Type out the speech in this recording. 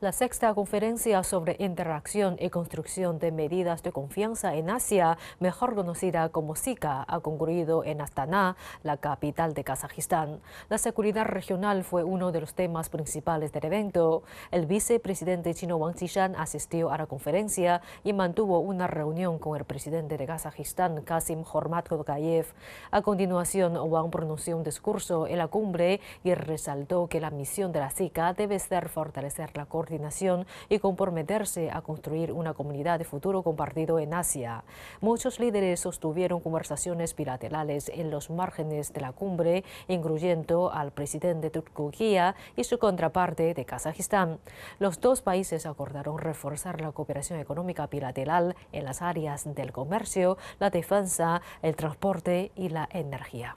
la sexta conferencia sobre interacción y construcción de medidas de confianza en Asia, mejor conocida como SICA, ha concluido en Astana, la capital de Kazajistán. La seguridad regional fue uno de los temas principales del evento. El vicepresidente chino Wang Qishan asistió a la conferencia y mantuvo una reunión con el presidente de Kazajistán, Kasim Hormat-Tokayev. A continuación, Wang pronunció un discurso en la cumbre y resaltó que la misión de la SICA debe ser fortalecer la corte y comprometerse a construir una comunidad de futuro compartido en Asia. Muchos líderes sostuvieron conversaciones bilaterales en los márgenes de la cumbre, incluyendo al presidente de Turquía y su contraparte de Kazajistán. Los dos países acordaron reforzar la cooperación económica bilateral en las áreas del comercio, la defensa, el transporte y la energía.